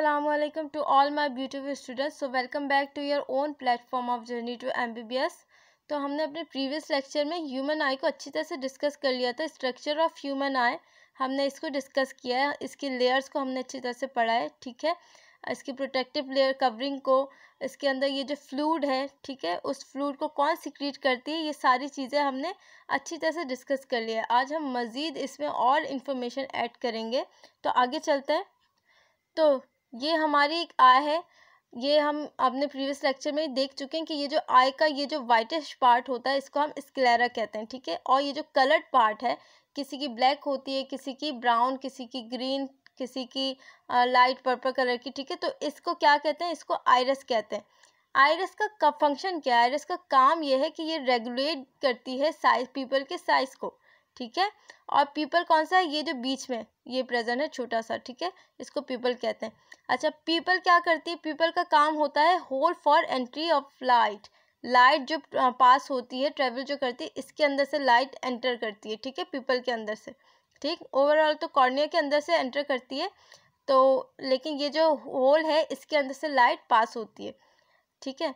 My to students so welcome back to your own platform of journey to M B B S तो हमने अपने previous lecture में human eye को अच्छी तरह से डिस्कस कर लिया था स्ट्रक्चर ऑफ ह्यूमन आई हमने इसको डिस्कस किया है इसके लेयर्स को हमने अच्छी तरह से पढ़ा है ठीक है इसकी प्रोटेक्टिव लेयर कवरिंग को इसके अंदर ये जो फ्लूड है ठीक है उस फ्लूड को कौन सिक्रीट करती है ये सारी चीज़ें हमने अच्छी तरह से डिस्कस कर लिया है आज हम मज़ीद इसमें और इन्फॉर्मेशन ऐड करेंगे तो आगे चलते हैं तो ये हमारी एक आय है ये हम अपने प्रीवियस लेक्चर में देख चुके हैं कि ये जो आय का ये जो वाइटिश पार्ट होता है इसको हम स्क्लेरा कहते हैं ठीक है और ये जो कलर्ड पार्ट है किसी की ब्लैक होती है किसी की ब्राउन किसी की ग्रीन किसी की लाइट पर्पल कलर की ठीक है तो इसको क्या कहते हैं इसको आयरस कहते हैं आयरस का फंक्शन क्या है आयरस का काम यह है कि ये रेगुलेट करती है साइज पीपल के साइज़ को ठीक है और पीपल कौन सा है ये जो बीच में ये प्रेजेंट है छोटा सा ठीक है इसको पीपल कहते हैं अच्छा पीपल क्या करती है पीपल का काम होता है hole for entry of light light जो पास होती है ट्रेवल जो करती है इसके अंदर से लाइट एंटर करती है ठीक है पीपल के अंदर से ठीक ओवरऑल तो कॉर्निया के अंदर से एंटर करती है तो लेकिन ये जो होल है इसके अंदर से लाइट पास होती है ठीक है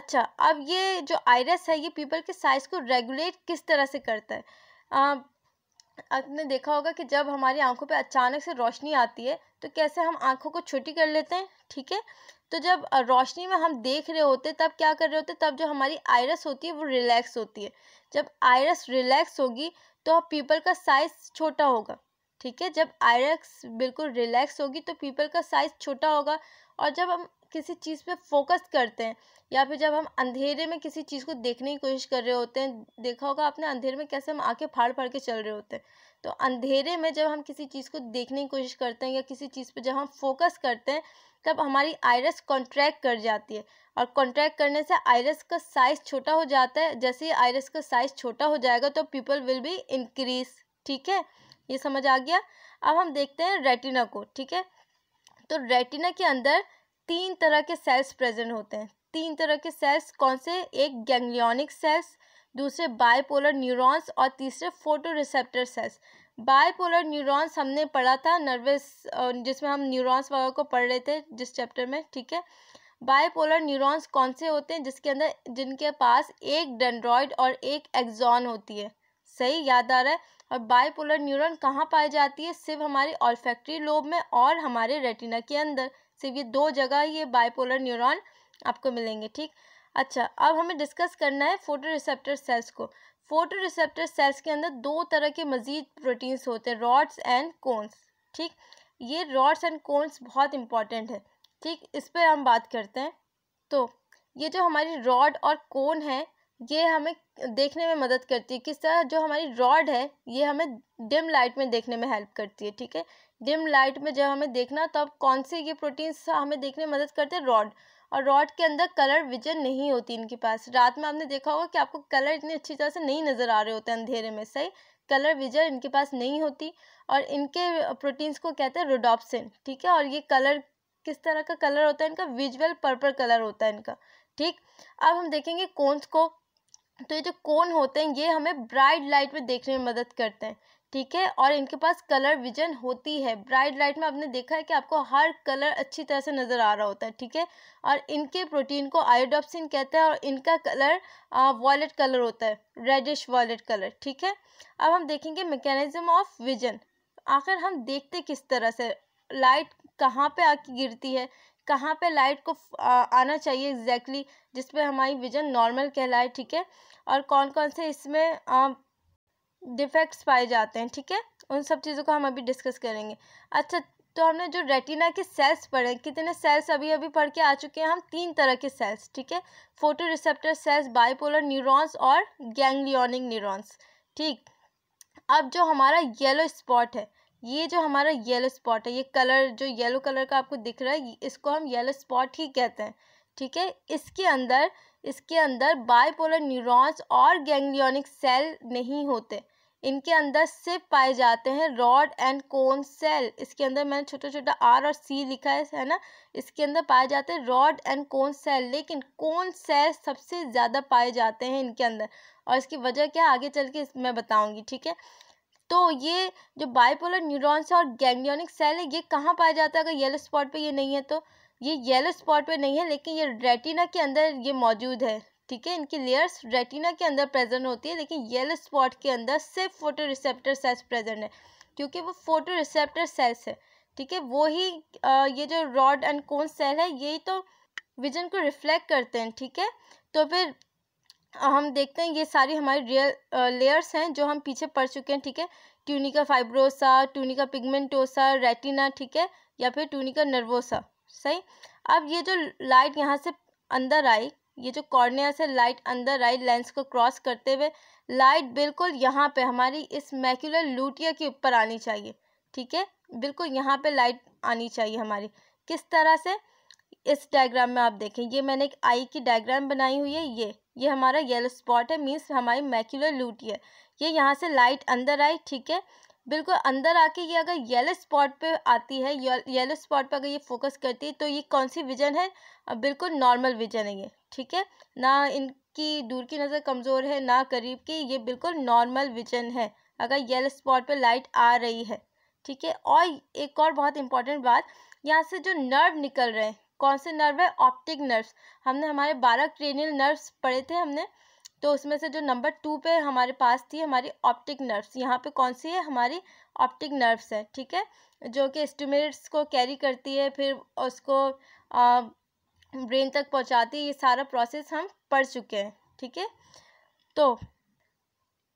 अच्छा अब ये जो आयरस है ये पीपल के साइज़ को रेगुलेट किस तरह से करता है आपने देखा होगा कि जब हमारी आंखों पे अचानक से रोशनी आती है तो कैसे हम आंखों को छोटी कर लेते हैं ठीक है तो जब रोशनी में हम देख रहे होते तब क्या कर रहे होते तब जो हमारी आयरस होती है वो रिलैक्स होती है जब आयरस रिलैक्स होगी तो पीपल का साइज छोटा होगा ठीक है जब आयरस बिल्कुल रिलैक्स होगी तो पीपल का साइज छोटा होगा और जब हम किसी चीज़ पे फोकस करते हैं या फिर जब हम अंधेरे में किसी चीज़ को देखने की कोशिश कर रहे होते हैं देखा होगा आपने अंधेरे में कैसे हम आँखें फाड़ फाड़ के चल रहे होते हैं तो अंधेरे में जब हम किसी चीज़ को देखने की कोशिश करते हैं या किसी चीज़ पर जब हम फोकस करते हैं तब हमारी आयरस कॉन्ट्रैक्ट कर जाती है और कॉन्ट्रैक्ट करने से आयरस का साइज़ छोटा हो जाता है जैसे ही आयरस का साइज़ छोटा हो जाएगा तो पीपल विल बी इंक्रीज ठीक है ये समझ आ गया अब हम देखते हैं रेटिना को ठीक है तो रेटिना के अंदर तीन तरह के सेल्स प्रेजेंट होते हैं तीन तरह के सेल्स कौन से एक गैंग्लियोनिक सेल्स दूसरे बायपोलर न्यूरॉन्स और तीसरे photoreceptor cells bipolar neurons हमने पढ़ा था नर्वस जिसमें हम न्यूरॉन्स वगैरह को पढ़ रहे थे जिस चैप्टर में ठीक है बायपोलर न्यूरॉन्स कौन से होते हैं जिसके अंदर जिनके पास एक डेंड्रॉइड और एक एक्जॉन होती है सही याद आ रहा है और बायपोलर न्यूरॉन कहाँ पाई जाती है सिर्फ हमारी ऑल्फैक्ट्री लोब में और हमारे रेटिना के अंदर सिर्फ तो ये दो जगह ये बाइपोलर न्यूरॉन आपको मिलेंगे ठीक अच्छा अब हमें डिस्कस करना है फोटो रिसेप्टर सेल्स को फोटो रिसेप्टर सेल्स के अंदर दो तरह के मजीद प्रोटीन्स होते हैं रॉड्स एंड कोन्स ठीक ये रॉड्स एंड कोन्स बहुत इंपॉर्टेंट है ठीक इस पर हम बात करते हैं तो ये जो हमारी रॉड और कोन है ये हमें देखने में मदद करती है किस तरह जो हमारी रॉड है ये हमें डिम लाइट में देखने में हेल्प करती है ठीक है डिम लाइट में जब हमें देखना तब तो कौन से ये प्रोटीन्स हमें देखने में मदद करते हैं रॉड और रॉड के अंदर कलर विजन नहीं होती इनके पास रात में आपने देखा होगा कि आपको कलर इतनी अच्छी तरह से नहीं नज़र आ रहे होते अंधेरे में सही कलर विजन इनके पास नहीं होती और इनके प्रोटीन्स को कहते हैं रोडोप्सिन ठीक है और ये कलर किस तरह का कलर होता है इनका विजुअल पर्पल कलर होता है इनका ठीक अब हम देखेंगे कौन को तो ये जो कोन होते हैं ये हमें ब्राइट लाइट में देखने में मदद करते हैं ठीक है और इनके पास कलर विजन होती है ब्राइट लाइट में आपने देखा है कि आपको हर कलर अच्छी तरह से नज़र आ रहा होता है ठीक है और इनके प्रोटीन को आयोडोप्सिन कहते हैं और इनका कलर वॉलेट कलर होता है रेडिश वॉलेट कलर ठीक है अब हम देखेंगे मैकेनिज्म ऑफ विजन आखिर हम देखते किस तरह से लाइट कहाँ पे आके गिरती है कहाँ पे लाइट को आना चाहिए एग्जैक्टली exactly, जिसमें हमारी विज़न नॉर्मल कहलाए ठीक है और कौन कौन से इसमें डिफेक्ट्स पाए जाते हैं ठीक है उन सब चीज़ों को हम अभी डिस्कस करेंगे अच्छा तो हमने जो रेटिना के सेल्स पढ़े कितने सेल्स अभी अभी पढ़ के आ चुके हैं हम तीन तरह के सेल्स ठीक है photoreceptor cells bipolar neurons और गैंगलियोनिक न्यूरॉन्स ठीक अब जो हमारा येलो स्पॉट है ये जो हमारा येलो स्पॉट है ये कलर जो येलो कलर का आपको दिख रहा है इसको हम येलो स्पॉट ही कहते हैं ठीक है इसके अंदर इसके अंदर बायपोलर न्यूरॉन्स और गैंग्लियोनिक सेल नहीं होते इनके अंदर सिर्फ पाए जाते हैं रॉड एंड कोन सेल इसके अंदर मैंने छोटा छोटा आर और सी लिखा है है ना इसके अंदर पाए जाते हैं रॉड एंड कोन सेल लेकिन कोन सेल सबसे ज़्यादा पाए जाते हैं इनके अंदर और इसकी वजह क्या आगे चल के मैं बताऊँगी ठीक है तो ये जो बाइपोलर न्यूरॉन्स है और गैंग्लियोनिक सेल है ये कहाँ पाया जाता है अगर येलो स्पॉट पे ये नहीं है तो ये येलो स्पॉट पे नहीं है लेकिन ये रेटिना के अंदर ये मौजूद है ठीक है इनकी लेयर्स रेटिना के अंदर प्रेजेंट होती है लेकिन येलो स्पॉट के अंदर सिर्फ फोटो रिसेप्टर सेल्स प्रेजेंट है क्योंकि वो फोटो रिसेप्टर सेल्स है ठीक है वो ही ये जो रॉड एंड कोन सेल है यही तो विजन को रिफ्लेक्ट करते हैं ठीक है तो फिर हम देखते हैं ये सारी हमारी रियल लेयर्स हैं जो हम पीछे पढ़ चुके हैं ठीक है tunica fibrosa tunica pigmentosa retina ठीक है या फिर ट्यूनिका नर्वोसा सही अब ये जो लाइट यहाँ से अंदर आई ये जो कॉर्निया से लाइट अंदर आई लेंस को क्रॉस करते हुए लाइट बिल्कुल यहाँ पे हमारी इस मैक्यूलर लूटिया के ऊपर आनी चाहिए ठीक है बिल्कुल यहाँ पे लाइट आनी चाहिए हमारी किस तरह से इस डायग्राम में आप देखें ये मैंने एक आई की डायग्राम बनाई हुई है ये ये हमारा येलो स्पॉट है मीन्स हमारी मैक्यूलर लूटी है ये यहाँ से लाइट अंदर आई ठीक है बिल्कुल अंदर आके ये अगर येलो स्पॉट पे आती है येलो स्पॉट पे अगर ये फोकस करती है तो ये कौन सी विजन है बिल्कुल नॉर्मल विजन है ये ठीक है ना इनकी दूर की नज़र कमज़ोर है ना करीब की ये बिल्कुल नॉर्मल विजन है अगर येलो स्पॉट पे लाइट आ रही है ठीक है और एक और बहुत इंपॉर्टेंट बात यहाँ से जो नर्व निकल रहे हैं कौन से नर्व है ऑप्टिक नर्व्स हमने हमारे बारह क्रेनियल नर्व्स पढ़े थे हमने तो उसमें से जो नंबर टू पे हमारे पास थी हमारी ऑप्टिक नर्व्स यहाँ पे कौन सी है हमारी ऑप्टिक नर्व्स है ठीक है जो कि एस्टिमेट्स को कैरी करती है फिर उसको ब्रेन तक पहुँचाती है ये सारा प्रोसेस हम पढ़ चुके हैं ठीक है तो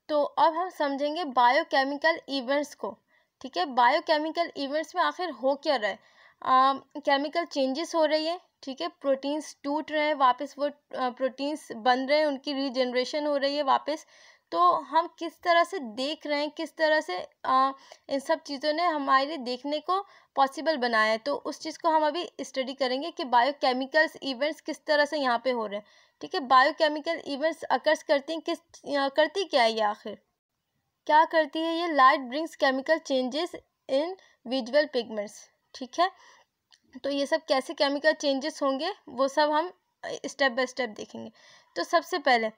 तो अब हम समझेंगे बायोकेमिकल इवेंट्स को ठीक है बायोकेमिकल इवेंट्स में आखिर हो क्या रहा है केमिकल चेंजेस हो रही है ठीक है प्रोटीन्स टूट रहे हैं वापस वो प्रोटीन्स बन रहे हैं उनकी रीजनरेशन हो रही है वापस तो हम किस तरह से देख रहे हैं किस तरह से आ, इन सब चीज़ों ने हमारे लिए देखने को पॉसिबल बनाया है तो उस चीज़ को हम अभी स्टडी करेंगे कि बायोकेमिकल्स इवेंट्स किस तरह से यहाँ पे हो रहे हैं ठीक है बायोकेमिकल इवेंट्स अकर्स करती हैं किस करती क्या है ये आखिर क्या करती है ये light brings chemical changes in visual pigments ठीक है तो ये सब कैसे केमिकल चेंजेस होंगे वो सब हम स्टेप बाय स्टेप देखेंगे तो सबसे पहले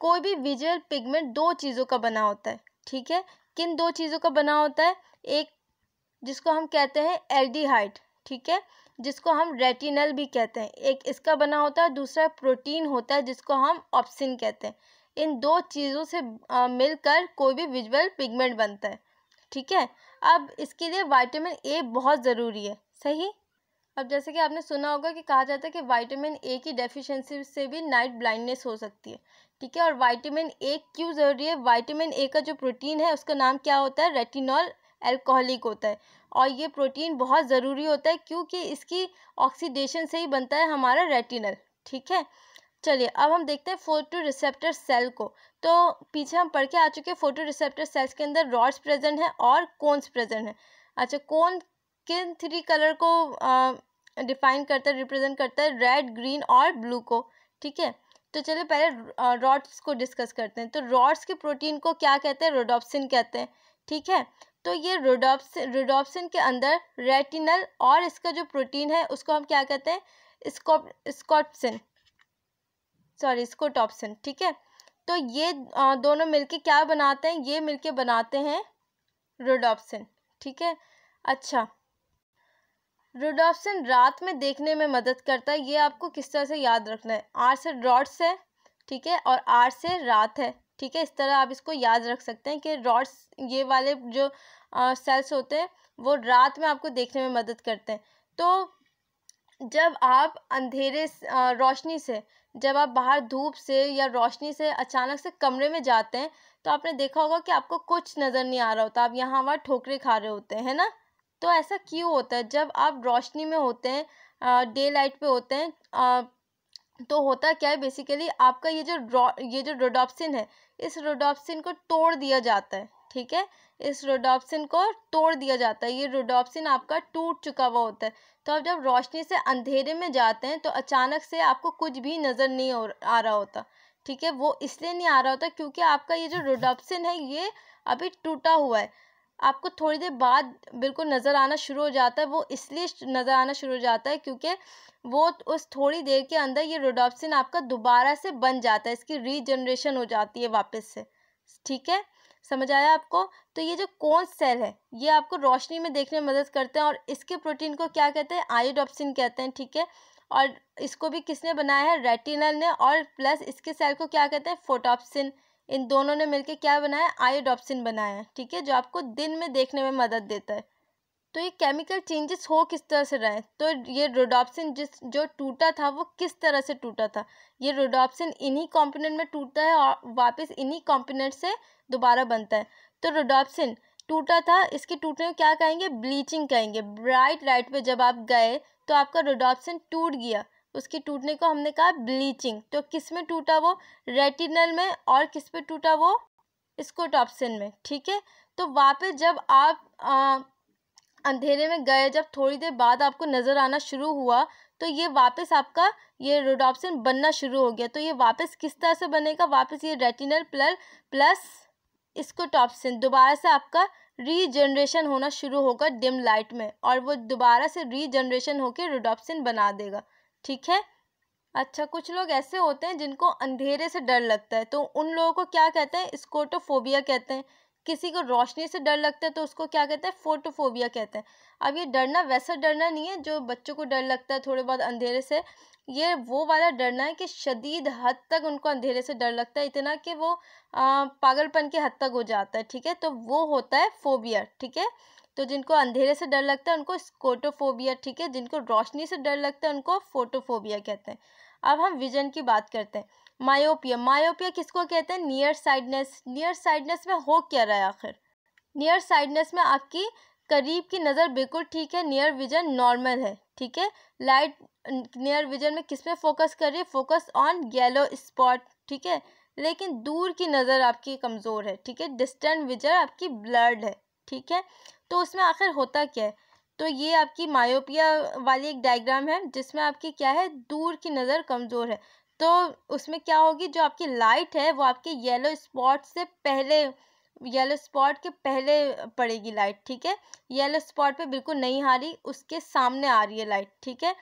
कोई भी विजुअल पिगमेंट दो चीज़ों का बना होता है ठीक है किन दो चीज़ों का बना होता है एक जिसको हम कहते हैं एल्डिहाइड ठीक है जिसको हम रेटिनल भी कहते हैं एक इसका बना होता है दूसरा प्रोटीन होता है जिसको हम ऑप्सिन कहते हैं इन दो चीज़ों से मिलकर कोई भी विजुअल पिगमेंट बनता है ठीक है अब इसके लिए विटामिन ए बहुत ज़रूरी है सही अब जैसे कि आपने सुना होगा कि कहा जाता है कि वाइटामिन ए की डेफिशिएंसी से भी नाइट ब्लाइंडनेस हो सकती है ठीक है और वाइटामिन ए क्यों ज़रूरी है वाइटामिन ए का जो प्रोटीन है उसका नाम क्या होता है रेटिनॉल एल्कोहलिक होता है और ये प्रोटीन बहुत ज़रूरी होता है क्योंकि इसकी ऑक्सीडेशन से ही बनता है हमारा रेटिनल ठीक है चलिए अब हम देखते हैं फोटो रिसेप्टर सेल को तो पीछे हम पढ़ के आ चुके हैं फोटो रिसेप्टर सेल्स के अंदर रॉड्स प्रेजेंट हैं और कोन्स प्रेजेंट हैं अच्छा कोन किन थ्री कलर को डिफाइन करता है रिप्रेजेंट करता है रेड ग्रीन और ब्लू को ठीक है तो चलिए पहले रॉड्स को डिस्कस करते हैं तो रॉड्स के प्रोटीन को क्या कहते हैं रोडोप्सिन कहते हैं ठीक है तो ये रोडोप्सिन रोडोप्सिन के अंदर रेटिनल और इसका जो प्रोटीन है उसको हम क्या कहते हैं स्कोप स्कोटसिन सॉरी स्कोटॉप्सिन ठीक है तो ये दोनों मिलके क्या बनाते हैं ये मिलके बनाते हैं रोडोप्सिन ठीक है अच्छा रोडॉप्सन रात में देखने में मदद करता है ये आपको किस तरह से याद रखना है आर से रॉड्स है ठीक है और आर से रात है ठीक है इस तरह आप इसको याद रख सकते हैं कि रॉड्स ये वाले जो आ, सेल्स होते हैं वो रात में आपको देखने में मदद करते हैं तो जब आप अंधेरे रोशनी से जब आप बाहर धूप से या रोशनी से अचानक से कमरे में जाते हैं तो आपने देखा होगा कि आपको कुछ नज़र नहीं आ रहा होता आप यहाँ वहाँ ठोकरे खा रहे होते हैं ना तो ऐसा क्यों होता है जब आप रोशनी में होते हैं डे लाइट पे होते हैं आ, तो होता क्या है बेसिकली आपका ये जो ये जो रोडोप्सिन है इस रोडोप्सिन को तोड़ दिया जाता है ठीक है इस रोडोप्सिन को तोड़ दिया जाता है ये रोडोप्सिन आपका टूट चुका हुआ होता है तो आप जब रोशनी से अंधेरे में जाते हैं तो अचानक से आपको कुछ भी नज़र नहीं हो आ रहा होता ठीक है वो इसलिए नहीं आ रहा होता क्योंकि आपका ये जो रोडोप्सिन अच्छा। है ये अभी टूटा हुआ है आपको थोड़ी देर बाद बिल्कुल नज़र आना शुरू हो जाता है वो इसलिए नज़र आना शुरू हो जाता है क्योंकि वो उस थोड़ी देर के अंदर ये रोडोप्सिन आपका दोबारा से बन जाता है इसकी रीजनरेशन हो जाती है वापस से ठीक है समझ आया आपको तो ये जो कौन सेल है ये आपको रोशनी में देखने में मदद करते हैं और इसके प्रोटीन को क्या कहते हैं आयोडोप्सिन कहते हैं ठीक है और इसको भी किसने बनाया है रेटिनल ने और प्लस इसके सेल को क्या कहते हैं फोटोप्सिन इन दोनों ने मिलकर क्या बनाया आयोडॉप्सिन बनाया है ठीक है जो आपको दिन में देखने में मदद देता है तो ये केमिकल चेंजेस हो किस तरह से रहे तो ये रोडॉप्सिन जिस जो टूटा था वो किस तरह से टूटा था ये रोडॉप्सिन इन्हीं कंपोनेंट में टूटता है और वापस इन्हीं कंपोनेंट से दोबारा बनता है तो रोडॉप्सिन टूटा था इसके टूटने को क्या कहेंगे ब्लीचिंग कहेंगे ब्राइट लाइट पे जब आप गए तो आपका रोडॉप्सिन टूट गया उसके टूटने को हमने कहा ब्लीचिंग तो किस में टूटा वो रेटिनल में और किस पे टूटा वो स्कोटॉप्सिन में ठीक है तो वापस जब आप आ, अंधेरे में गए जब थोड़ी देर बाद आपको नज़र आना शुरू हुआ तो ये वापस आपका ये रोडॉप्सिन बनना शुरू हो गया तो ये वापस किस तरह से बनेगा वापस ये रेटिनल प्लर प्लस इसको दोबारा से आपका रीजनरेशन होना शुरू होगा डिम लाइट में और वो दोबारा से रीजनरेशन होकर रोडॉप्सिन बना देगा ठीक है अच्छा कुछ लोग ऐसे होते हैं जिनको अंधेरे से डर लगता है तो उन लोगों को क्या कहते हैं स्कोटोफोबिया कहते हैं किसी को रोशनी से डर लगता है तो उसको क्या कहते हैं फोटोफोबिया कहते हैं अब ये डरना वैसा डरना नहीं है जो बच्चों को डर लगता है थोड़े बहुत अंधेरे से ये वो वाला डरना है कि शदीद हद तक उनको अंधेरे से डर लगता है इतना कि वो पागलपन के हद तक हो जाता है ठीक है तो वो होता है फोबिया ठीक है तो जिनको अंधेरे से डर लगता है उनको स्कोटोफोबिया ठीक है जिनको रोशनी से डर लगता है उनको फोटोफोबिया कहते हैं अब हम विजन की बात करते हैं मायोपिया मायोपिया किसको कहते हैं नियर साइडनेस नियर साइडनेस में हो क्या रहा है आखिर नियर साइडनेस में आपकी करीब की नज़र बिल्कुल ठीक है नियर विजन नॉर्मल है ठीक है लाइट नियर विजन में किस पे फोकस कर रही है फोकस ऑन येलो स्पॉट ठीक है लेकिन दूर की नज़र आपकी कमज़ोर है ठीक है डिस्टेंट विजन आपकी ब्लर्ड है ठीक है तो उसमें आखिर होता क्या है तो ये आपकी मायोपिया वाली एक डायग्राम है जिसमें आपकी क्या है दूर की नज़र कमज़ोर है तो उसमें क्या होगी जो आपकी लाइट है वो आपके येलो स्पॉट से पहले येलो स्पॉट के पहले पड़ेगी लाइट ठीक है येलो स्पॉट पे बिल्कुल नहीं आ रही उसके सामने आ रही है लाइट ठीक है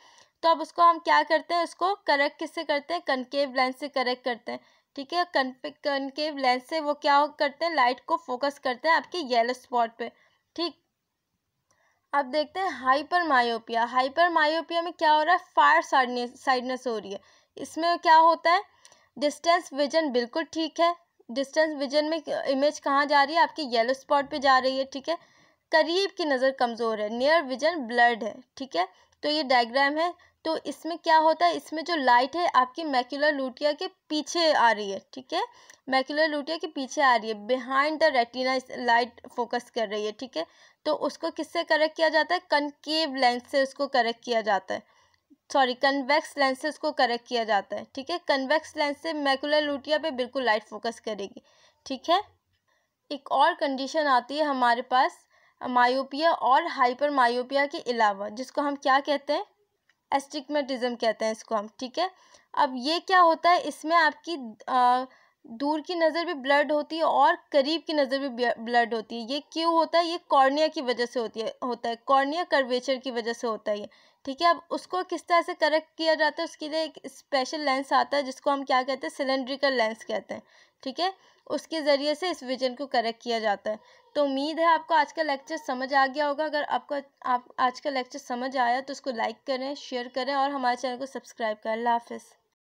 तो अब उसको हम क्या करते हैं उसको करेक्ट किससे करते हैं कनकेव लेंस से करेक्ट करते हैं ठीक है कनकेव लेंस से वो क्या करते हैं लाइट को फोकस करते हैं आपके येलो स्पॉट पर ठीक अब देखते हैं हाइपर मायोपिया हाइपर मायोपिया में क्या हो रहा है फायर साइडनेस साइडनेस हो रही है इसमें क्या होता है डिस्टेंस विजन बिल्कुल ठीक है डिस्टेंस विजन में इमेज कहाँ जा रही है आपकी येलो स्पॉट पे जा रही है ठीक है करीब की नज़र कमज़ोर है नियर विजन ब्लड है ठीक है तो ये डायग्राम है तो इसमें क्या होता है इसमें जो लाइट है आपकी मैक्यूलर लूटिया के पीछे आ रही है ठीक है मैक्यूलर लूटिया के पीछे आ रही है behind the retina light focus कर रही है ठीक है तो उसको किससे करेक्ट किया जाता है कनकेव लेंस से उसको करेक्ट किया जाता है सॉरी कन्वेक्स लेंस से उसको करेक्ट किया जाता है ठीक है कन्वेक्स लेंस से मैकुलर लूटिया पे बिल्कुल लाइट फोकस करेगी ठीक है एक और कंडीशन आती है हमारे पास मायोपिया और हाइपर मायोपिया के अलावा जिसको हम क्या कहते हैं एस्टिकमेटिजम कहते हैं इसको हम ठीक है अब ये क्या होता है इसमें आपकी आ, दूर की नज़र भी ब्लड होती है और करीब की नज़र भी ब्लड होती है ये क्यों होता है ये कॉर्निया की वजह से होती है होता है कॉर्निया कर्वेचर की वजह से होता है ठीक है अब उसको किस तरह से करेक्ट किया जाता है उसके लिए एक स्पेशल लेंस आता है जिसको हम क्या कहते हैं सिलेंड्रिकल लेंस कहते हैं ठीक है उसके ज़रिए से इस विजन को करेक्ट किया जाता है तो उम्मीद है आपको आज का लेक्चर समझ आ गया होगा अगर आपको आप आज का लेक्चर समझ आया तो उसको लाइक करें शेयर करें और हमारे चैनल को सब्सक्राइब करें अल्लाह हाफिज़